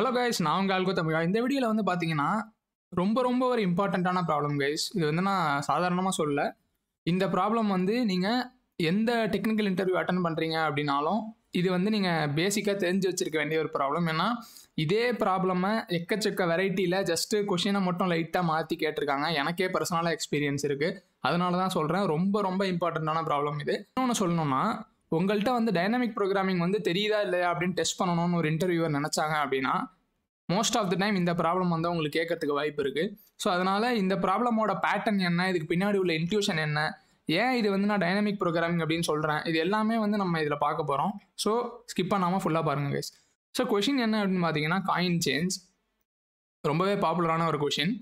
hello guys நான் உங்கள் algo தமிழா இந்த வீடியோவில் வந்து பார்த்தீங்கன்னா ரொம்ப ரொம்ப ஒரு இம்பார்ட்டண்ட்டான ப்ராப்ளம் கைஸ் இது வந்து நான் சாதாரணமாக சொல்ல இந்த ப்ராப்ளம் வந்து நீங்கள் எந்த டெக்னிக்கல் இன்டர்வியூ அட்டன் பண்ணுறீங்க அப்படின்னாலும் இது வந்து நீங்கள் பேசிக்காக தெரிஞ்சு வச்சுருக்க வேண்டிய ஒரு ப்ராப்ளம் ஏன்னா இதே ப்ராப்ளமை எக்கச்சக்க வெரைட்டியில் ஜஸ்ட்டு கொஷினை மட்டும் லைட்டாக மாற்றி கேட்டிருக்காங்க எனக்கே பர்சனலாக எக்ஸ்பீரியன்ஸ் இருக்குது அதனால தான் சொல்கிறேன் ரொம்ப ரொம்ப இம்பார்ட்டண்ட்டான ப்ராப்ளம் இது இன்னொன்று சொல்லணும்னா உங்கள்கிட்ட வந்து டைனாமிக் ப்ரோக்ராமிங் வந்து தெரியுதா இல்லையா அப்படின்னு டெஸ்ட் பண்ணணும்னு ஒரு இன்டர்வியூவர் நினச்சாங்க அப்படின்னா மோஸ்ட் ஆஃப் த டைம் இந்த ப்ராப்ளம் வந்து உங்களுக்கு கேட்கறதுக்கு வாய்ப்பு இருக்குது ஸோ அதனால் இந்த ப்ராப்ளமோட பேட்டர்ன் என்ன இதுக்கு பின்னாடி உள்ள இன்ட்யூஷன் என்ன ஏன் இது வந்து நான் டைனமிக் ப்ரோக்ராமிங் அப்படின்னு சொல்கிறேன் இது எல்லாமே வந்து நம்ம இதில் பார்க்க போகிறோம் ஸோ ஸ்கிப் பண்ணாமல் ஃபுல்லாக பாருங்கள் கைஸ் ஸோ கொஷின் என்ன அப்படின்னு பார்த்தீங்கன்னா காயின் சேஞ்ச் ரொம்பவே பாப்புலரான ஒரு கொஷின்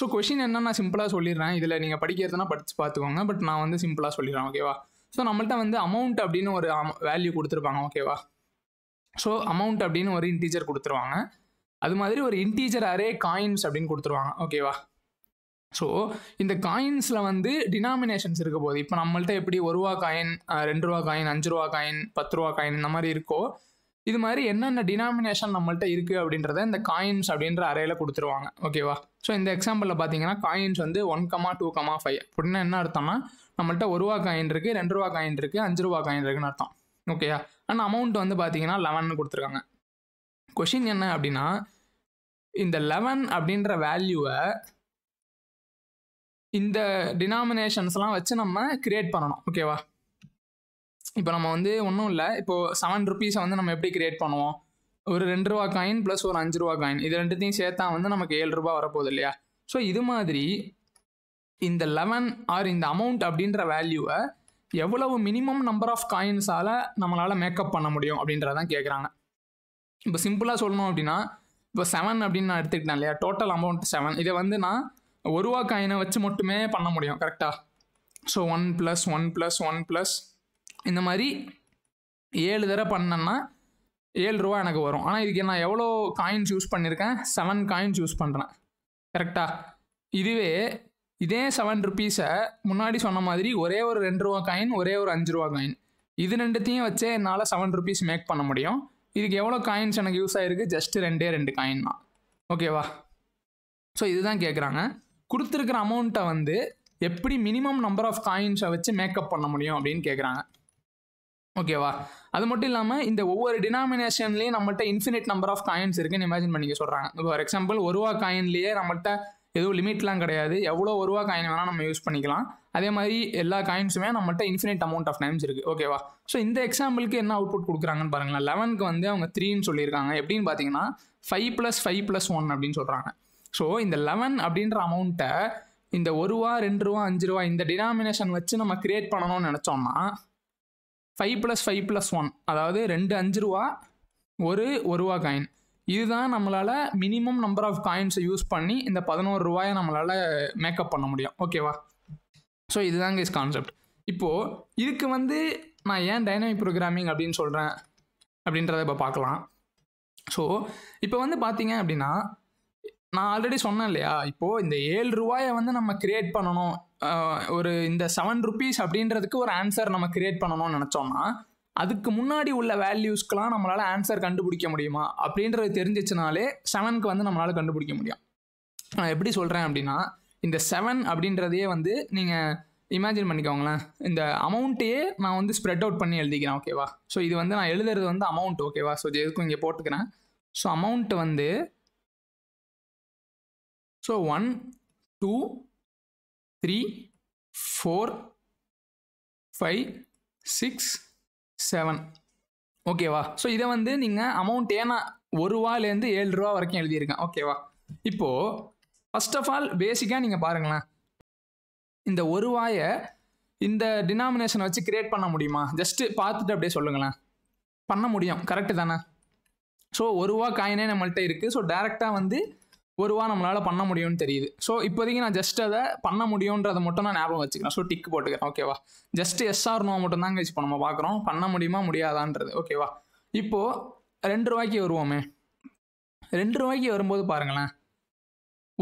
ஸோ கொஷின் என்ன நான் சிம்பிளாக சொல்லிடுறேன் இதில் நீங்கள் படிக்கிறதுனா படித்து பார்த்துக்கோங்க பட் நான் வந்து சிம்பிளாக சொல்லிடுறேன் ஓகேவா ஸோ நம்மள்ட்ட வந்து அமௌண்ட் அப்படின்னு ஒரு வேல்யூ கொடுத்துருப்பாங்க ஓகேவா ஸோ அமௌண்ட் அப்படின்னு ஒரு இன்டீஜர் கொடுத்துருவாங்க அது மாதிரி ஒரு இன்டீஜர் அரே காயின்ஸ் அப்படின்னு கொடுத்துருவாங்க ஓகேவா ஸோ இந்த காயின்ஸில் வந்து டினாமினேஷன்ஸ் இருக்க போகுது இப்போ நம்மள்ட்ட எப்படி ஒரு ரூபா காயின் ரெண்டு ரூபா காயின் அஞ்சு ரூபா காயின் பத்து ரூபா காயின் இந்த மாதிரி இருக்கோ இது மாதிரி என்னென்ன டினாமினேஷன் நம்மள்ட்ட இருக்குது அப்படின்றத இந்த காயின்ஸ் அப்படின்ற அறையில் கொடுத்துருவாங்க ஓகேவா ஸோ இந்த எக்ஸாம்பிளில் பார்த்தீங்கன்னா காயின்ஸ் வந்து one comma two comma five அப்படின்னா என்ன அர்த்தம்னா நம்மள்ட்ட ஒரு ரூபா காயின் இருக்குது ரெண்டு ரூபா காயின் இருக்குது அஞ்சு ரூபா காயின் இருக்குன்னு அர்த்தம் ஓகேயா ஆனால் அமௌண்ட் வந்து பார்த்தீங்கன்னா லெவன் கொடுத்துருக்காங்க கொஷின் என்ன அப்படின்னா இந்த லெவன் அப்படின்ற வேல்யூவை இந்த டினாமினேஷன்ஸ்லாம் வச்சு நம்ம கிரியேட் பண்ணணும் ஓகேவா இப்போ நம்ம வந்து ஒன்றும் இல்லை இப்போது செவன் ருபீஸை வந்து நம்ம எப்படி கிரியேட் பண்ணுவோம் ஒரு ரெண்டு ரூபா காயின் ப்ளஸ் ஒரு அஞ்சு ரூபா காயின் இது ரெண்டுத்தையும் சேர்த்தா வந்து நமக்கு ஏழு ரூபா வரப்போகுது இல்லையா ஸோ இது மாதிரி இந்த லெவன் ஆர் இந்த அமௌண்ட் அப்படின்ற வேல்யூவை எவ்வளவு மினிமம் நம்பர் ஆஃப் காயின்ஸால் நம்மளால் மேக்கப் பண்ண முடியும் அப்படின்றதான் கேட்குறாங்க இப்போ சிம்பிளாக சொல்லணும் அப்படின்னா இப்போ செவன் அப்படின்னு நான் எடுத்துக்கிட்டேன் இல்லையா டோட்டல் அமௌண்ட் செவன் இதை வந்து நான் ஒரு ரூபா காயினை வச்சு மட்டுமே பண்ண முடியும் கரெக்டாக so one plus one plus one plus இந்த மாதிரி ஏழு தடவை பண்ணேன்னா ஏழு ரூபா எனக்கு வரும் ஆனால் இதுக்கு நான் எவ்வளோ காயின்ஸ் யூஸ் பண்ணியிருக்கேன் செவன் காயின்ஸ் யூஸ் பண்ணுறேன் கரெக்டாக இதுவே இதே செவன் ருப்பீஸை முன்னாடி சொன்ன மாதிரி ஒரே ஒரு ரெண்டு ரூபா காயின் ஒரே ஒரு அஞ்சு ரூபா காயின் இது ரெண்டுத்தையும் வச்சே என்னால் செவன் ருபீஸ் மேக் பண்ண முடியும் இதுக்கு எவ்வளோ காயின்ஸ் எனக்கு யூஸ் ஆகிருக்கு ஜஸ்ட் ரெண்டே ரெண்டு காயின் தான் ஓகேவா ஸோ இதுதான் கேட்குறாங்க கொடுத்துருக்குற அமௌண்ட்டை வந்து எப்படி மினிமம் நம்பர் ஆஃப் காயின்ஸை வச்சு மேக்கப் பண்ண முடியும் அப்படின்னு கேட்குறாங்க ஓகேவா அது மட்டும் இல்லாமல் இந்த ஒவ்வொரு டினாமினேஷன்லேயும் நம்மகிட்ட இன்ஃபினிட் நம்பர் ஆஃப் காயின்ஸ் இருக்குன்னு இமேஜின் பண்ணிக்க சொல்கிறாங்க ஃபார் எக்ஸாம்பிள் ஒரு ரூபா காயின்லேயே நம்மகிட்ட எதுவும் லிமிட்லாம் கிடையாது எவ்வளோ ஒரு ரூபா காயின் வேணால் நம்ம யூஸ் பண்ணிக்கலாம் அதே மாதிரி எல்லா காயின்ஸுமே நம்மகிட்ட இன்ஃபினிட் அமௌண்ட் ஆஃப் டைம்ஸ் இருக்குது ஓகேவா ஸோ இந்த எக்ஸாம்பிளுக்கு என்ன அவுட்புட் கொடுக்குறாங்கன்னு பாருங்களேன் லெவனுக்கு வந்து அவங்க த்ரீன்னு சொல்லியிருக்காங்க எப்படின்னு பார்த்தீங்கன்னா five plus five plus one அப்படின்னு சொல்கிறாங்க ஸோ இந்த லெவன் அப்படின்ற அமௌண்ட்டை இந்த ஒரு ரூபா ரெண்டு ரூபா அஞ்சு ரூபா இந்த டினாமினேஷன் வச்சு நம்ம கிரியேட் பண்ணணும்னு நினச்சோம்னா five plus five plus one அதாவது ரெண்டு அஞ்சு ரூபா ஒரு ஒரு ரூபா காயின் இதுதான் நம்மளால் மினிமம் நம்பர் ஆஃப் காயின்ஸை யூஸ் பண்ணி இந்த பதினோரு ரூபாயை நம்மளால் மேக்கப் பண்ண முடியும் ஓகேவா ஸோ இதுதாங்க இஸ் கான்செப்ட் இப்போது இதுக்கு வந்து நான் ஏன் டைனமிக் ப்ரோக்ராமிங் அப்படின்னு சொல்கிறேன் அப்படின்றத இப்போ பார்க்கலாம் ஸோ இப்போ வந்து பார்த்தீங்க அப்படின்னா நான் ஆல்ரெடி சொன்னேன் இல்லையா இப்போது இந்த ஏழு ரூபாயை வந்து நம்ம கிரியேட் பண்ணணும் ஒரு இந்த செவன் ருபீஸ் அப்படின்றதுக்கு ஒரு ஆன்சர் நம்ம கிரியேட் பண்ணணும்னு நினச்சோம்னா அதுக்கு முன்னாடி உள்ள வேல்யூஸ்க்கெலாம் நம்மளால் ஆன்சர் கண்டுபிடிக்க முடியுமா அப்படின்றது தெரிஞ்சிச்சுனாலே செவனுக்கு வந்து நம்மளால் கண்டுபிடிக்க முடியும் நான் எப்படி சொல்கிறேன் அப்படின்னா இந்த செவன் அப்படின்றதையே வந்து நீங்கள் இமேஜின் பண்ணிக்கோங்களேன் இந்த அமௌண்ட்டையே நான் வந்து ஸ்ப்ரெட் அவுட் பண்ணி எழுதிக்கிறேன் ஓகேவா ஸோ இது வந்து நான் எழுதுறது வந்து அமௌண்ட் ஓகேவா ஸோ எதுக்கும் இங்கே போட்டுக்கிறேன் ஸோ அமௌண்ட் வந்து so one two three four five six seven ஓகேவா ஸோ இதை வந்து நீங்கள் அமௌண்ட் ஏன்னா ஒரு ரூபாலேருந்து ஏழு ரூபா வரைக்கும் எழுதியிருக்கேன் ஓகேவா இப்போது ஃபஸ்ட் ஆஃப் ஆல் பேசிக்காக நீங்கள் பாருங்களேன் இந்த ஒரு ரூபாயை இந்த டினாமினேஷனை வச்சு கிரியேட் பண்ண முடியுமா ஜஸ்ட்டு பார்த்துட்டு அப்படியே சொல்லுங்களேன் பண்ண முடியும் கரெக்டு தானே ஸோ ஒரு ரூபா காயினே நம்மள்கிட்ட இருக்குது ஸோ டேரெக்டாக வந்து ஒருவா நம்மளால் பண்ண முடியும்னு தெரியுது ஸோ இப்போதைக்கு நான் ஜஸ்ட் அதை பண்ண முடியுன்றதை மட்டும் நான் ஞாபகம் வச்சுக்கிறேன் ஸோ டிக் போட்டுக்கிறேன் ஓகேவா ஜஸ்ட் எஸ்ஆர் நோ மட்டும் தான் இப்போ நம்ம பார்க்குறோம் பண்ண முடியுமா முடியாதான்றது ஓகேவா இப்போது ரெண்டு ரூபாய்க்கு வருவோமே ரெண்டு ரூபாய்க்கு வரும்போது பாருங்களேன்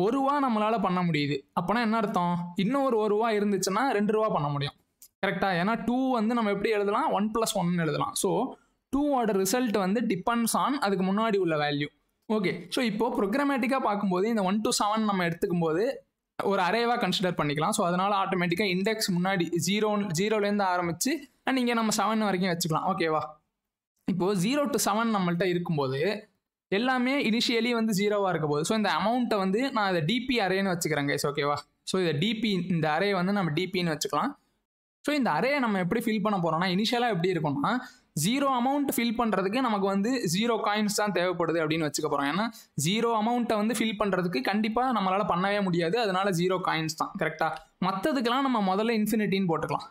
ஒரு ரூபா நம்மளால் பண்ண முடியுது அப்போனா என்ன அர்த்தம் இன்னும் ஒரு ஒரு ரூபா இருந்துச்சுன்னா ரெண்டு ரூபா பண்ண முடியும் கரெக்டாக ஏன்னா டூ வந்து நம்ம எப்படி எழுதலாம் ஒன் ப்ளஸ் ஒன்னு எழுதலாம் ஸோ டூவோட ரிசல்ட் வந்து டிபெண்ட்ஸ் ஆன் அதுக்கு முன்னாடி உள்ள வேல்யூ ஓகே ஸோ இப்போது ப்ரோக்ராமேட்டிக்காக பார்க்கும்போது இந்த ஒன் டு செவன் நம்ம எடுத்துக்கும் போது ஒரு அரேவாக கன்சிடர் பண்ணிக்கலாம் ஸோ அதனால் ஆட்டோமேட்டிக்காக இண்டெக்ஸ் முன்னாடி ஜீரோ ஜீரோலேருந்து ஆரம்பித்து அண்ட் இங்கே நம்ம செவன் வரைக்கும் வச்சுக்கலாம் ஓகேவா இப்போது ஜீரோ டு செவன் நம்மள்கிட்ட இருக்கும்போது எல்லாமே இனிஷியலி வந்து ஜீரோவாக இருக்க போகுது ஸோ இந்த அமௌண்ட்டை வந்து நான் இதை டிபி அரேன்னு வச்சுக்கிறேன் கைஸ் ஓகேவா ஸோ இதை டிபி இந்த அரையை வந்து நம்ம டிபின்னு வச்சுக்கலாம் ஸோ இந்த அரையை நம்ம எப்படி ஃபில் பண்ண போகிறோம்னா இனிஷியலாக எப்படி இருக்கும்னா ஜீரோ அமௌண்ட் ஃபில் பண்ணுறதுக்கு நமக்கு வந்து ஜீரோ காயின்ஸ் தான் தேவைப்படுது அப்படின்னு வச்சுக்க போகிறோம் ஏன்னா ஜீரோ அமௌண்ட்டை வந்து ஃபில் பண்ணுறதுக்கு கண்டிப்பாக நம்மளால் பண்ணவே முடியாது அதனால ஜீரோ காயின்ஸ் தான் கரெக்டாக மற்றதுக்கெல்லாம் நம்ம முதல்ல இன்ஃபினிட்டின்னு போட்டுக்கலாம்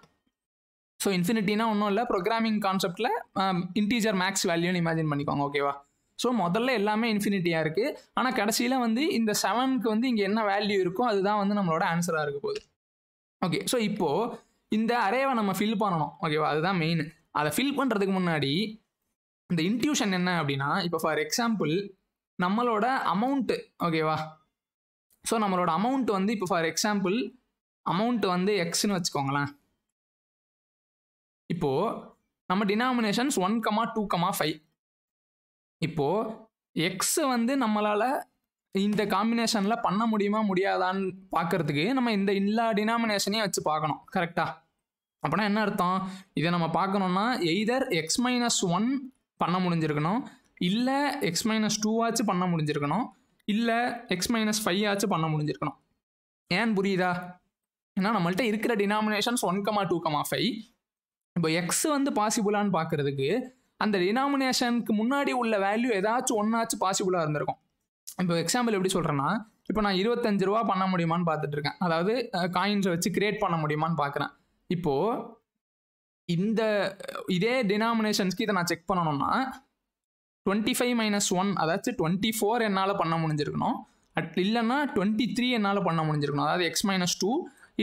ஸோ இன்ஃபினிட்டினா ஒன்றும் இல்லை ப்ரோக்ராமிங் கான்செப்டில் இன்டீஜர் மேக்ஸ் வேல்யூன்னு இமேஜின் பண்ணிக்கோங்க ஓகேவா ஸோ முதல்ல எல்லாமே இன்ஃபினிட்டியாக இருக்குது ஆனால் கடைசியில் வந்து இந்த செவனுக்கு வந்து இங்கே என்ன வேல்யூ இருக்கோ அதுதான் வந்து நம்மளோட ஆன்சராக இருக்க போகுது ஓகே ஸோ இப்போது இந்த அரேவை நம்ம ஃபில் பண்ணணும் ஓகேவா அதுதான் மெயின் அதை ஃபில் பண்ணுறதுக்கு முன்னாடி இந்த இன்ட்யூஷன் என்ன அப்படின்னா இப்போ ஃபார் எக்ஸாம்பிள் நம்மளோட அமௌண்ட்டு ஓகேவா ஸோ நம்மளோட அமௌண்ட் வந்து இப்போ ஃபார் எக்ஸாம்பிள் அமௌண்ட் வந்து எக்ஸ்னு வச்சுக்கோங்களேன் இப்போது நம்ம denominations one comma two comma five இப்போது எக்ஸ் வந்து நம்மளால் இந்த காம்பினேஷனில் பண்ண முடியுமா முடியாதான்னு பார்க்கறதுக்கு நம்ம இந்த எல்லா டினாமினேஷனையும் வச்சு பார்க்கணும் கரெக்டாக அப்படின்னா என்ன அர்த்தம் இதை நம்ம பார்க்கணுன்னா எய்தர் எக்ஸ் மைனஸ் ஒன் பண்ண முடிஞ்சிருக்கணும் இல்லை எக்ஸ் மைனஸ் டூவாச்சும் பண்ண முடிஞ்சிருக்கணும் இல்லை எக்ஸ் மைனஸ் ஃபைவ் ஆச்சும் பண்ண முடிஞ்சிருக்கணும் ஏன் புரியுதா ஏன்னா நம்மள்ட்ட இருக்கிற denominations one comma two comma five இப்போ எக்ஸ் வந்து பாசிபிளான்னு பார்க்குறதுக்கு அந்த டினாமினேஷனுக்கு முன்னாடி உள்ள வேல்யூ ஏதாச்சும் ஒன்றாச்சும் பாசிபிளாக இருந்திருக்கும் இப்போ எக்ஸாம்பிள் எப்படி சொல்கிறேன்னா இப்போ நான் இருபத்தஞ்சு ரூபா பண்ண முடியுமான்னு பார்த்துட்டு இருக்கேன் அதாவது காயின்ஸை வச்சு கிரியேட் பண்ண முடியுமான்னு பார்க்குறேன் இப்போது இந்த இதே டினாமினேஷன்ஸ்க்கு இதை நான் செக் பண்ணணும்னா டுவெண்ட்டி ஃபைவ் மைனஸ் ஒன் அதாச்சும் டுவெண்ட்டி ஃபோர் என்னால் பண்ண முடிஞ்சிருக்கணும் அட் இல்லைன்னா டுவெண்ட்டி த்ரீ என்னால் பண்ண முடிஞ்சிருக்கணும் அதாவது எக்ஸ் மைனஸ் டூ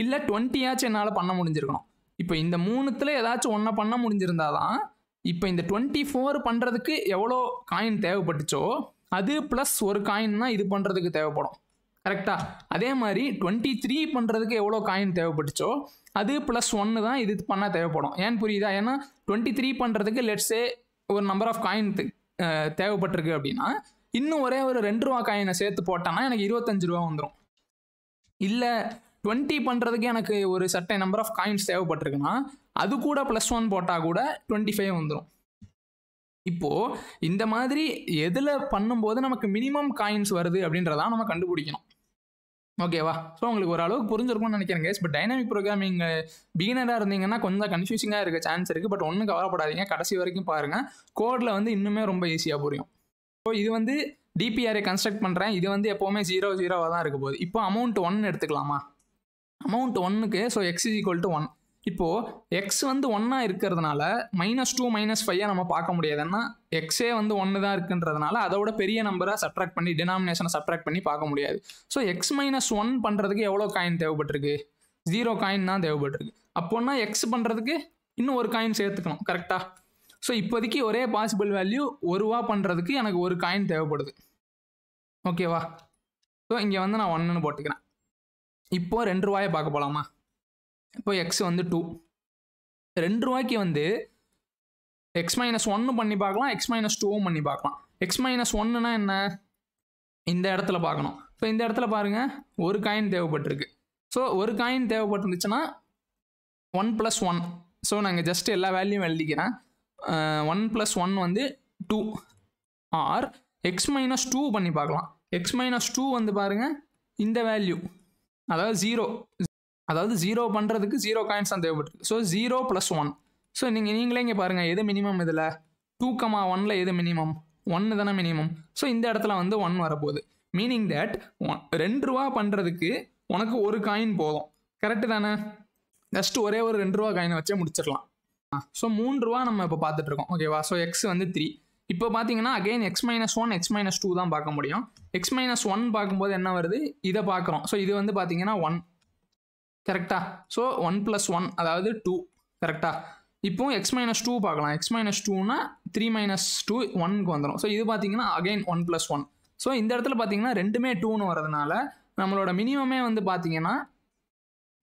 இல்லை டுவெண்ட்டியாச்சும் என்னால் பண்ண முடிஞ்சிருக்கணும் இப்போ இந்த மூணுத்தில் ஏதாச்சும் ஒன்றை பண்ண முடிஞ்சிருந்தா தான் இப்போ இந்த டுவெண்ட்டி ஃபோர் பண்ணுறதுக்கு எவ்வளோ காயின் தேவைப்பட்டுச்சோ அது ப்ளஸ் ஒரு காயின் தான் இது பண்ணுறதுக்கு தேவைப்படும் கரெக்டாக அதே மாதிரி டுவெண்ட்டி த்ரீ பண்ணுறதுக்கு எவ்வளோ காயின் தேவைப்பட்டுச்சோ அது ப்ளஸ் ஒன்று தான் இது பண்ணால் தேவைப்படும் ஏன் புரியுதா ஏன்னா டுவெண்ட்டி த்ரீ பண்ணுறதுக்கு லெட்ஸே ஒரு நம்பர் ஆஃப் காயின் தேவைப்பட்டிருக்கு அப்படின்னா இன்னும் ஒரே ஒரு ரெண்டு ரூபா காயினை சேர்த்து போட்டேன்னா எனக்கு இருபத்தஞ்சு ரூபா வந்துடும் இல்லை டுவெண்ட்டி பண்ணுறதுக்கு எனக்கு ஒரு சட்டை நம்பர் ஆஃப் காயின்ஸ் தேவைப்பட்டிருக்குன்னா அது கூட ப்ளஸ் ஒன் போட்டால் கூட டுவெண்ட்டி ஃபைவ் வந்துடும் இப்போது இந்த மாதிரி எதில் பண்ணும்போது நமக்கு மினிமம் காயின்ஸ் வருது அப்படின்றதான் நம்ம கண்டுபிடிக்கணும் ஓகேவா ஸோ உங்களுக்கு ஒரு அளவுக்கு புரிஞ்சிருக்கும்னு நினைக்கிறேன் கேஸ் பட் டைனாமிக் ப்ரோக்ராமிங் பிகினராக இருந்தீங்கன்னா கொஞ்சம் கன்ஃபியூசிங்காக இருக்க சான்ஸ் இருக்குது பட் ஒன்றும் கவலைப்படாதீங்க கடைசி வரைக்கும் பாருங்கள் கோடில் வந்து இன்னுமே ரொம்ப ஈஸியாக புரியும் ஸோ இது வந்து டிபிஆரை கன்ஸ்ட்ரக்ட் பண்ணுறேன் இது வந்து எப்போவுமே ஜீரோ ஜீரோவாக தான் இருக்க போகுது இப்போ அமௌண்ட் ஒன்று எடுத்துக்கலாமா அமௌண்ட் ஒன்றுக்கு so X is equal to one இப்போது எக்ஸ் வந்து ஒன்னா இருக்கிறதுனால மைனஸ் டூ மைனஸ் ஃபைவ் நம்ம பார்க்க முடியாது ஏன்னா எக்ஸே வந்து ஒன்று தான் இருக்குன்றதுனால அதோட பெரிய நம்பரை சப்ட்ராக்ட் பண்ணி டினாமினேஷனை சப்ட்ராக்ட் பண்ணி பார்க்க முடியாது ஸோ எக்ஸ் மைனஸ் ஒன் பண்ணுறதுக்கு எவ்வளோ காயின் தேவைப்பட்டிருக்கு ஜீரோ காயின் தான் தேவைப்பட்டிருக்கு அப்போன்னா எக்ஸ் பண்ணுறதுக்கு இன்னும் ஒரு காயின் சேர்த்துக்கணும் கரெக்டாக ஸோ இப்போதைக்கு ஒரே பாசிபிள் வேல்யூ ஒரு ரூபா பண்ணுறதுக்கு எனக்கு ஒரு காயின் தேவைப்படுது ஓகேவா ஸோ இங்கே வந்து நான் ஒன்றுன்னு போட்டுக்கிறேன் இப்போது ரெண்டு ரூபாயை பார்க்க போகலாமா இப்போ எக்ஸ் வந்து டூ ரெண்டு ரூபாய்க்கு வந்து எக்ஸ் மைனஸ் ஒன்று பண்ணி பார்க்கலாம் எக்ஸ் மைனஸ் டூவும் பண்ணி பார்க்கலாம் எக்ஸ் மைனஸ் ஒன்றுனா என்ன இந்த இடத்துல பார்க்கணும் ஸோ இந்த இடத்துல பாருங்கள் ஒரு காயின் தேவைப்பட்டிருக்கு ஸோ ஒரு காயின் தேவைப்பட்டுருந்துச்சுன்னா ஒன் ப்ளஸ் ஒன் ஸோ நாங்கள் ஜஸ்ட் எல்லா வேல்யூவும் எழுதிக்கிறேன் ஒன் ப்ளஸ் ஒன் வந்து two or X minus two பண்ணி பார்க்கலாம் எக்ஸ் மைனஸ் டூ வந்து பாருங்கள் இந்த வேல்யூ அதாவது ஜீரோ அதாவது ஜீரோ பண்ணுறதுக்கு ஜீரோ காயின்ஸ் தான் தேவைப்படுது so zero plus one so நீங்கள் நீங்களே இங்கே பாருங்கள் எது மினிமம் இதில் டூ கமா ஒனில் எது மினிமம் ஒன்று தானே மினிமம் ஸோ இந்த இடத்துல வந்து ஒன் வரப்போகுது மீனிங் தட் ஒன் ரெண்டு ரூபா பண்ணுறதுக்கு உனக்கு ஒரு காயின் போதும் கரெக்டு தானே ஜஸ்ட் ஒரே ஒரு ரெண்டு ரூபா காயினை வச்சே முடிச்சிடலாம் ஸோ மூணு ரூபா நம்ம இப்போ பார்த்துட்ருக்கோம் ஓகேவா ஸோ எக்ஸ் வந்து த்ரீ இப்போ பார்த்தீங்கன்னா again X minus one X minus two தான் பார்க்க முடியும் எக்ஸ் மைனஸ் ஒன் பார்க்கும்போது என்ன வருது இதை பார்க்குறோம் ஸோ இது வந்து பார்த்தீங்கன்னா ஒன் கரெக்டா ஸோ ஒன் ப்ளஸ் ஒன் அதாவது டூ கரெக்டா இப்போ எக்ஸ் மைனஸ் டூ பார்க்கலாம் எக்ஸ் மைனஸ் டூனா த்ரீ மைனஸ் டூ ஒன்னுக்கு வந்துடும் ஸோ இது பார்த்தீங்கன்னா again one plus one so இந்த இடத்துல பார்த்தீங்கன்னா ரெண்டுமே டூன்னு வரதுனால நம்மளோட மினிமமே வந்து பார்த்தீங்கன்னா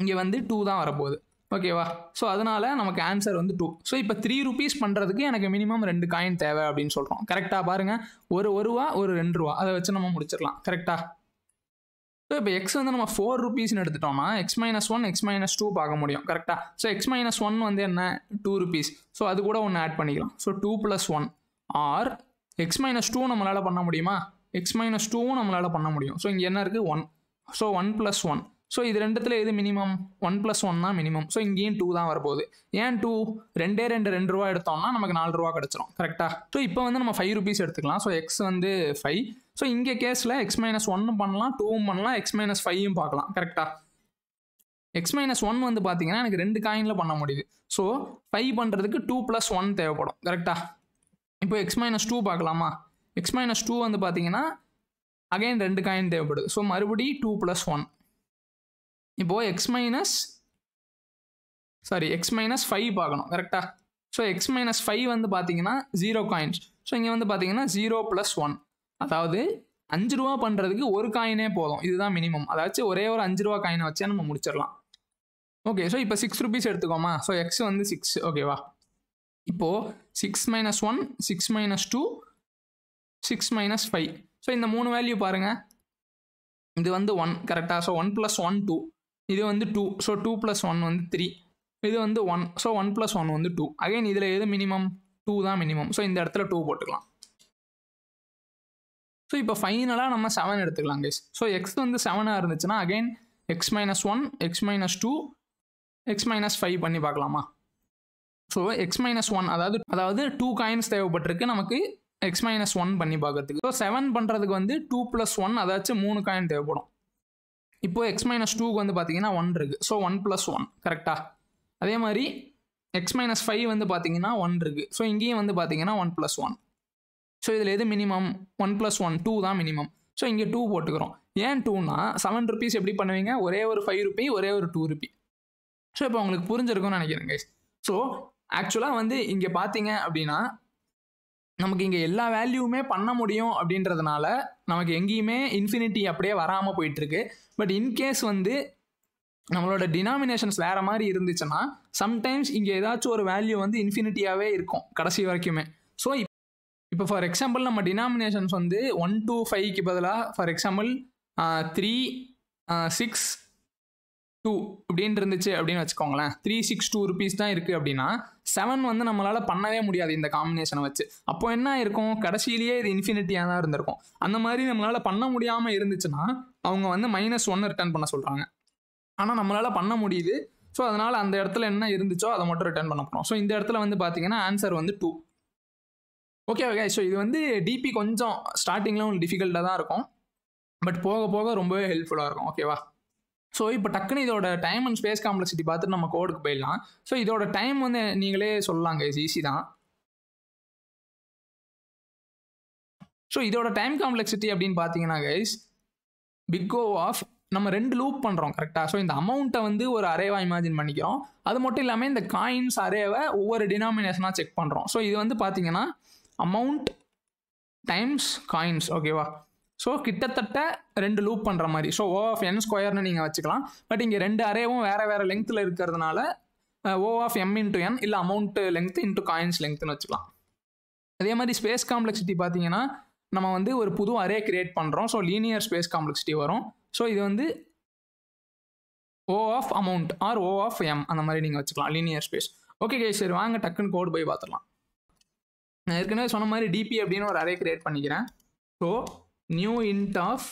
இங்கே வந்து டூ தான் வரப்போகுது ஓகேவா ஸோ அதனால் நமக்கு ஆன்சர் வந்து டூ ஸோ இப்போ த்ரீ ருபீஸ் பண்ணுறதுக்கு எனக்கு மினிமம் ரெண்டு காயின் தேவை அப்படின்னு சொல்கிறோம் கரெக்டாக பாருங்கள் ஒரு ஒரு ரூபா ஒரு ரெண்டு ரூபா அதை வச்சு நம்ம முடிச்சிடலாம் கரெக்டாக ஸோ இப்போ எக்ஸ் வந்து நம்ம ஃபோர் ருபீஸ்னு எடுத்துட்டோம்னா X minus one X minus two பார்க்க முடியும் கரெக்டாக ஸோ எக்ஸ் மைனஸ் ஒன் வந்து என்ன டூ ருபீஸ் ஸோ அது கூட ஒன்று ஆட் பண்ணிக்கலாம் so two plus one or X minus two நம்மளால் பண்ண முடியுமா எக்ஸ் மைனஸ் டூவும் நம்மளால் பண்ண முடியும் ஸோ இங்கே என்ன இருக்குது one so one plus one so இது ரெண்டுத்தில் எது மினிமம் ஒன் ப்ளஸ் ஒன் தான் மினிமம் ஸோ இங்கேயும் டூ தான் வரப்போகுது ஏன் டூ ரெண்டே ரெண்டு ரெண்டு ரூபா எடுத்தோம்னா நமக்கு நாலு ரூபா கிடச்சிரும் கரெக்டாக ஸோ இப்போ வந்து நம்ம ஃபைவ் ருபீஸ் எடுத்துக்கலாம் ஸோ எக்ஸ் வந்து ஃபைவ் ஸோ இங்கே கேஸில் எக்ஸ் மைனஸ் ஒன்னும் பண்ணலாம் டூவும் பண்ணலாம் எக்ஸ் மைனஸ் ஃபைவும் பார்க்கலாம் கரெக்டாக எக்ஸ் மைனஸ் ஒன் வந்து பார்த்தீங்கன்னா எனக்கு ரெண்டு காயினில் பண்ண முடியுது ஸோ ஃபைவ் பண்ணுறதுக்கு டூ ப்ளஸ் ஒன் தேவைப்படும் கரெக்டாக இப்போ எக்ஸ் மைனஸ் டூ பார்க்கலாமா எக்ஸ் மைனஸ் டூ வந்து பார்த்தீங்கன்னா அகைன் ரெண்டு காயின் தேவைப்படுது ஸோ மறுபடியும் டூ ப்ளஸ் ஒன் இப்போது X minus sorry X minus five பார்க்கணும் கரெக்டாக ஸோ எக்ஸ் மைனஸ் ஃபைவ் வந்து பார்த்தீங்கன்னா ஜீரோ காயின்ஸ் ஸோ இங்கே வந்து பார்த்தீங்கன்னா ஜீரோ ப்ளஸ் ஒன் அதாவது அஞ்சு ரூபா பண்ணுறதுக்கு ஒரு காயினே போதும் இதுதான் மினிமம் அதாச்சும் ஒரே ஒரு அஞ்சு ரூபா காயினை வச்சே நம்ம முடிச்சிடலாம் ஓகே ஸோ இப்போ சிக்ஸ் ருபீஸ் எடுத்துக்கோமா ஸோ எக்ஸ் வந்து சிக்ஸ் ஓகேவா இப்போது six minus one six minus two six minus five so இந்த மூணு வேல்யூ பாருங்கள் இது வந்து ஒன் கரெக்டாக so one plus one two இது வந்து two so two plus one வந்து த்ரீ இது வந்து one so one plus one வந்து டூ அகைன் இதில் எது மினிமம் டூ தான் மினிமம் ஸோ இந்த இடத்துல டூ போட்டுக்கலாம் ஸோ இப்போ ஃபைனலாக நம்ம செவன் எடுத்துக்கலாம் கேஸ் ஸோ எக்ஸ் வந்து செவனாக இருந்துச்சுன்னா again X minus one X minus two X minus five பண்ணி பார்க்கலாமா ஸோ எக்ஸ் மைனஸ் ஒன் அதாவது அதாவது டூ காயின்ஸ் தேவைப்பட்டிருக்கு நமக்கு எக்ஸ் மைனஸ் ஒன் பண்ணி பார்க்கறதுக்கு ஸோ செவன் பண்ணுறதுக்கு வந்து டூ ப்ளஸ் ஒன் அதாச்சும் மூணு காயின் தேவைப்படும் இப்போது எக்ஸ் மைனஸ் டூக்கு வந்து பார்த்தீங்கன்னா ஒன் இருக்குது ஸோ ஒன் ப்ளஸ் ஒன் கரெக்டாக அதே மாதிரி எக்ஸ் மைனஸ் ஃபைவ் வந்து பார்த்தீங்கன்னா ஒன் இருக்குது ஸோ இங்கேயும் வந்து பார்த்தீங்கன்னா ஒன் ப்ளஸ் ஒன் ஸோ இதில் எது minimum one plus one two தான் மினிமம் ஸோ இங்கே டூ போட்டுக்கிறோம் ஏன் டூனா செவன் ருபீஸ் எப்படி பண்ணுவீங்க ஒரே ஒரு ஃபைவ் ருபி ஒரே ஒரு டூ ருபி ஸோ இப்போ உங்களுக்கு புரிஞ்சிருக்கும்னு நினைக்கிறேன் கைஸ் ஸோ ஆக்சுவலாக வந்து இங்கே பார்த்தீங்க அப்படின்னா நமக்கு இங்கே எல்லா வேல்யூவுமே பண்ண முடியும் அப்படின்றதுனால நமக்கு எங்கேயுமே இன்ஃபினிட்டி அப்படியே வராமல் போயிட்டுருக்கு பட் இன்கேஸ் வந்து நம்மளோட டினாமினேஷன்ஸ் வேறு மாதிரி இருந்துச்சுன்னா சம்டைம்ஸ் இங்கே ஏதாச்சும் ஒரு வேல்யூ வந்து இன்ஃபினிட்டியாகவே இருக்கும் கடைசி வரைக்குமே ஸோ இப்போ ஃபார் எக்ஸாம்பிள் நம்ம டினாமினேஷன்ஸ் வந்து ஒன் டூ ஃபைவ்க்கு பதிலாக for example three six two அப்படின்னு இருந்துச்சு அப்படின்னு வச்சுக்கோங்களேன் த்ரீ சிக்ஸ் டூ ருபீஸ் தான் இருக்குது அப்படின்னா செவன் வந்து நம்மளால் பண்ணவே முடியாது இந்த காம்பினேஷனை வச்சு அப்போ என்ன இருக்கும் கடைசியிலேயே இது இன்ஃபினிட்டியாக தான் இருந்திருக்கும் அந்த மாதிரி நம்மளால் பண்ண முடியாமல் இருந்துச்சுன்னா அவங்க வந்து மைனஸ் ஒன்று ரிட்டர்ன் பண்ண சொல்கிறாங்க ஆனால் நம்மளால் பண்ண முடியுது ஸோ அதனால் அந்த இடத்துல என்ன இருந்துச்சோ அதை மட்டும் ரிட்டர்ன் பண்ண போகிறோம் ஸோ இந்த இடத்துல வந்து பார்த்தீங்கன்னா ஆன்சர் வந்து டூ ஓகே ஓகே ஸோ இது வந்து டிபி கொஞ்சம் ஸ்டார்டிங்கில் உங்களுக்கு டிஃபிகல்ட்டாக தான் இருக்கும் பட் போக போக ரொம்பவே ஹெல்ப்ஃபுல்லாக இருக்கும் ஓகேவா ஸோ இப்போ டக்குன்னு இதோட டைம் அண்ட் ஸ்பேஸ் காம்ப்ளெக்சிட்டி பார்த்துட்டு நம்ம கோடுக்கு போயிடலாம் ஸோ இதோட டைம் வந்து நீங்களே சொல்லலாங்க இது ஈஸி தான் ஸோ இதோட டைம் காம்ப்ளெக்சிட்டி அப்படின்னு பார்த்தீங்கன்னா கைஸ் பிக் ஆஃப் நம்ம ரெண்டு லூப் பண்ணுறோம் கரெக்டாக ஸோ இந்த அமௌண்ட்டை வந்து ஒரு அரேவாக இமேஜின் பண்ணிக்கிறோம் அது மட்டும் இல்லாமல் இந்த காயின்ஸ் அரேவை ஒவ்வொரு டினாமினேஷனாக செக் பண்ணுறோம் ஸோ இது வந்து பார்த்தீங்கன்னா அமௌண்ட் டைம்ஸ் காயின்ஸ் ஓகேவா ஸோ கிட்டத்தட்ட ரெண்டு லூப் பண்ணுற மாதிரி ஸோ ஓ ஆஃப் என் ஸ்கொயர்னு நீங்கள் வச்சுக்கலாம் பட் இங்கே ரெண்டு அரேவும் வேறு வேறு லெங்க்த்தில் இருக்கிறதுனால O of m into n இல்லை அமௌண்ட்டு லெங்க்த் இன்ட்டு காயின்ஸ் லெங்க்த்னு வச்சுக்கலாம் அதே மாதிரி ஸ்பேஸ் காம்ப்ளெக்சிட்டி பார்த்தீங்கன்னா நம்ம வந்து ஒரு புது அரே கிரியேட் பண்ணுறோம் ஸோ லீனியர் ஸ்பேஸ் காம்ப்ளெக்சிட்டி வரும் ஸோ இது வந்து O of amount or O of m அந்த மாதிரி நீங்கள் வச்சுக்கலாம் லீனியர் ஸ்பேஸ் ஓகே கே சரி வாங்க டக்குன்னு கோடு போய் பார்த்துடலாம் நான் ஏற்கனவே சொன்ன மாதிரி டிபி அப்படின்னு ஒரு அரே கிரியேட் பண்ணிக்கிறேன் so new int of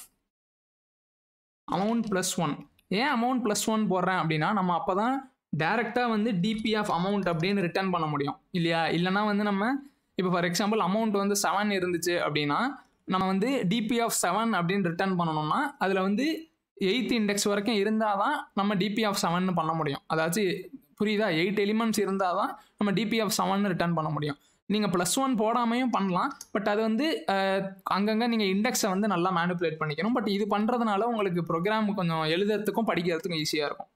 amount plus one ஏன் அமௌண்ட் ப்ளஸ் ஒன் போடுறேன் அப்படின்னா நம்ம அப்போ தான் டேரெக்டாக வந்து டிபி ஆஃப் அமௌண்ட் அப்படின்னு ரிட்டர்ன் பண்ண முடியும் இல்லையா இல்லைனா வந்து நம்ம இப்போ ஃபார் எக்ஸாம்பிள் அமௌண்ட் வந்து செவன் இருந்துச்சு அப்படின்னா நம்ம வந்து டிபி ஆஃப் செவன் அப்படின்னு ரிட்டர்ன் பண்ணணும்னா அதில் வந்து எயித் இண்டெக்ஸ் வரைக்கும் இருந்தால் தான் நம்ம டிபி ஆஃப் செவன் பண்ண முடியும் அதாச்சும் புரியுதா எயிட் எலிமெண்ட்ஸ் இருந்தால் தான் நம்ம டிபி ஆஃப் செவன் ரிட்டர்ன் பண்ண முடியும் நீங்கள் ப்ளஸ் ஒன் போடாமையும் பண்ணலாம் பட் அது வந்து அங்கங்கே நீங்கள் இண்டெக்ஸை வந்து நல்லா மேனிப்புலேட் பண்ணிக்கணும் பட் இது பண்ணுறதுனால உங்களுக்கு ப்ரோக்ராம் கொஞ்சம் எழுதுறதுக்கும் படிக்கிறதுக்கும் ஈஸியாக இருக்கும்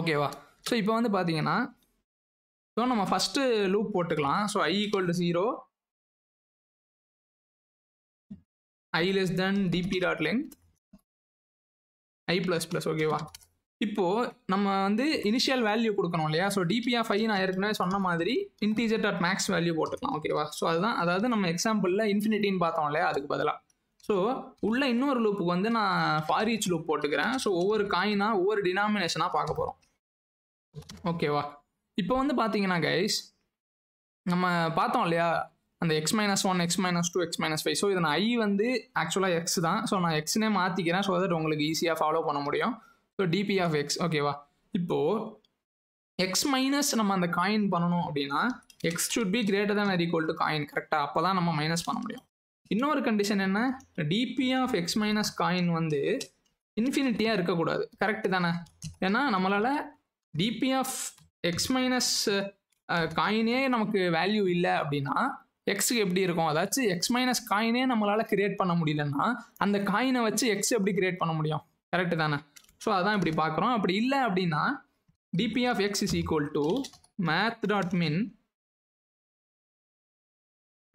ஓகேவா ஸோ இப்போ வந்து பார்த்தீங்கன்னா ஸோ நம்ம ஃபஸ்ட்டு லூப் போட்டுக்கலாம் so i equal to zero i less than DP dot length i plus plus ஓகேவா இப்போ நம்ம வந்து இனிஷியல் வேல்யூ கொடுக்கணும் இல்லையா ஸோ டிபிஎஃப் ஐ நான் ஏற்கனவே சொன்ன மாதிரி இன்டீஜர் டாட் மேக்ஸ் வேல்யூ போட்டுக்கலாம் ஓகேவா ஸோ அதுதான் அதாவது நம்ம எக்ஸாம்பிளில் இன்ஃபினிட்டின்னு பார்த்தோம் இல்லையா அதுக்கு பதிலாக ஸோ உள்ள இன்னொரு லூப்புக்கு வந்து நான் ஃபாரீச் லூப் போட்டுக்கிறேன் ஸோ ஒவ்வொரு காயினாக ஒவ்வொரு டினாமினேஷனாக பார்க்க போகிறோம் ஓகேவா இப்போ வந்து பார்த்தீங்கன்னா கைஸ் நம்ம பார்த்தோம் இல்லையா அந்த x minus one X minus two X minus five so இதை நான் ஐ வந்து ஆக்சுவலாக எக்ஸ் தான் ஸோ நான் எக்ஸ்னே மாற்றிக்கிறேன் ஸோ தட் உங்களுக்கு ஈஸியாக ஃபாலோ பண்ண முடியும் ஸோ டிபி ஆஃப் எக்ஸ் ஓகேவா இப்போது எக்ஸ் மைனஸ் நம்ம அந்த காயின் பண்ணணும் அப்படின்னா x should be greater than or equal to coin கரெக்டாக அப்போ தான் நம்ம மைனஸ் பண்ண முடியும் இன்னொரு கண்டிஷன் என்ன DP of x minus coin வந்து இன்ஃபினிட்டியாக இருக்கக்கூடாது கரெக்டு தானே ஏன்னா நம்மளால் டிபி ஆஃப் எக்ஸ் மைனஸ் காயினே நமக்கு வேல்யூ இல்லை அப்படின்னா எக்ஸுக்கு எப்படி இருக்கும் அதாச்சும் எக்ஸ் மைனஸ் காயினே நம்மளால் கிரியேட் பண்ண முடியலன்னா அந்த காயினை வச்சு எக்ஸ் எப்படி கிரியேட் பண்ண முடியும் கரெக்டு தானே ஸோ அதான் இப்படி பார்க்குறோம் அப்படி இல்லை அப்படின்னா DP of x is equal to math dot min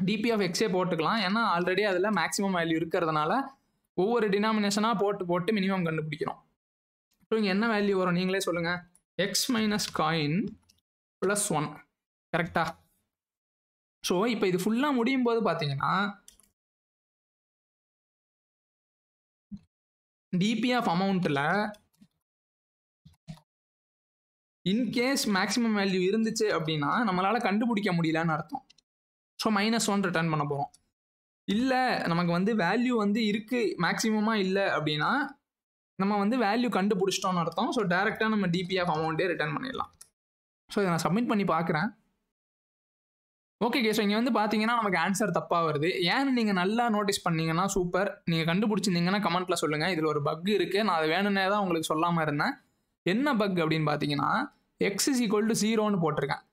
DP of எக்ஸே போட்டுக்கலாம் ஏன்னா ஆல்ரெடி அதில் மேக்ஸிமம் வேல்யூ இருக்கிறதுனால ஒவ்வொரு டினாமினேஷனாக போட்டு போட்டு மினிமம் கண்டுபிடிக்கிறோம் ஸோ இங்கே என்ன வேல்யூ வரும் நீங்களே சொல்லுங்கள் x minus coin plus one கரெக்டாக ஸோ இப்போ இது ஃபுல்லாக முடியும் போது பார்த்தீங்கன்னா டிபிஎஃப் அமௌண்ட்டில் இன்கேஸ் மேக்ஸிமம் வேல்யூ இருந்துச்சு அப்படின்னா நம்மளால் கண்டுபிடிக்க முடியலன்னு அர்த்தம் ஸோ மைனஸ் ஒன் ரிட்டர்ன் பண்ண போகிறோம் இல்லை நமக்கு வந்து வேல்யூ வந்து இருக்குது மேக்ஸிமமாக இல்லை அப்படின்னா நம்ம வந்து வேல்யூ கண்டுபிடிச்சிட்டோம்னு அர்த்தம் ஸோ டேரெக்டாக நம்ம டிபிஎஃப் அமௌண்ட்டே ரிட்டர்ன் பண்ணிடலாம் ஸோ இதை நான் சப்மிட் பண்ணி பார்க்குறேன் ஓகே கேஸ் இங்கே வந்து பார்த்தீங்கன்னா நமக்கு ஆன்சர் தப்பாக வருது ஏன்னு நீங்கள் நல்லா நோட்டீஸ் பண்ணீங்கன்னா சூப்பர் நீங்கள் கண்டுபிடிச்சிருந்தீங்கன்னா கமெண்ட்டில் சொல்லுங்கள் இதில் ஒரு பக் இருக்குது நான் அது வேணும்னே தான் உங்களுக்கு சொல்லாமல் இருந்தேன் என்ன பக் அப்படின்னு பார்த்தீங்கன்னா எக்ஸ் இஸ் ஈக்குவல் டு ஜீரோன்னு போட்டிருக்கேன்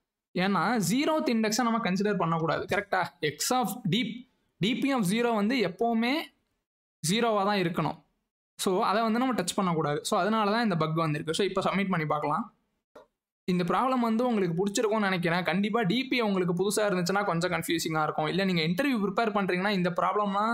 ஏன்னா ஜீரோத் இண்டெக்ஸை நம்ம கன்சிடர் பண்ணக்கூடாது கரெக்டாக x of deep DP of zero வந்து எப்போவுமே ஜீரோவாக தான் இருக்கணும் ஸோ அதை வந்து நம்ம டச் பண்ணக்கூடாது ஸோ அதனால தான் இந்த பக் வந்திருக்கு ஸோ இப்போ சப்மிட் பண்ணி பார்க்கலாம் இந்த ப்ராப்ளம் வந்து உங்களுக்கு பிடிச்சிருக்கும்னு நினைக்கிறேன் கண்டிப்பாக டிபி உங்களுக்கு புதுசாக இருந்துச்சுன்னா கொஞ்சம் கன்ஃபியூசிங்காக இருக்கும் இல்லை நீங்கள் இன்டர்வியூ ப்ரிப்பேர் பண்ணுறீங்கன்னா இந்த ப்ராப்ளம்லாம்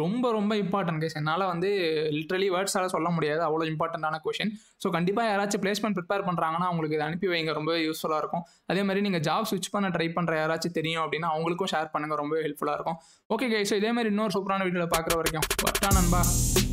ரொம்ப ரொம்ப இம்பார்ட்டன்ட் கேஸ் என்னால் வந்து லிட்ரலி வேர்ட்ஸால் சொல்ல முடியாது அவ்வளோ இம்பார்ட்டண்ட்டான கொஷின் ஸோ கண்டிப்பாக யாராச்சும் பிளேஸ்மெண்ட் ப்ரிப்பேர் பண்ணுறாங்கன்னா அவங்களுக்கு இதை அனுப்பி வைங்க ரொம்ப யூஸ்ஃபுல்லாக இருக்கும் அதே மாதிரி நீங்கள் ஜாப் ஸ்விட்ச் பண்ண ட்ரை பண்ணுற யாராச்சும் தெரியும் அப்படின்னா அவங்களுக்கும் ஷேர் பண்ணுங்கள் ரொம்ப ஹெல்ப்ஃபுல்லாக இருக்கும் ஓகே கேஸ் இதே மாதிரி இன்னொரு சூப்பரான வீடியோவில் பார்க்குற வரைக்கும் கரெக்டாக நண்பா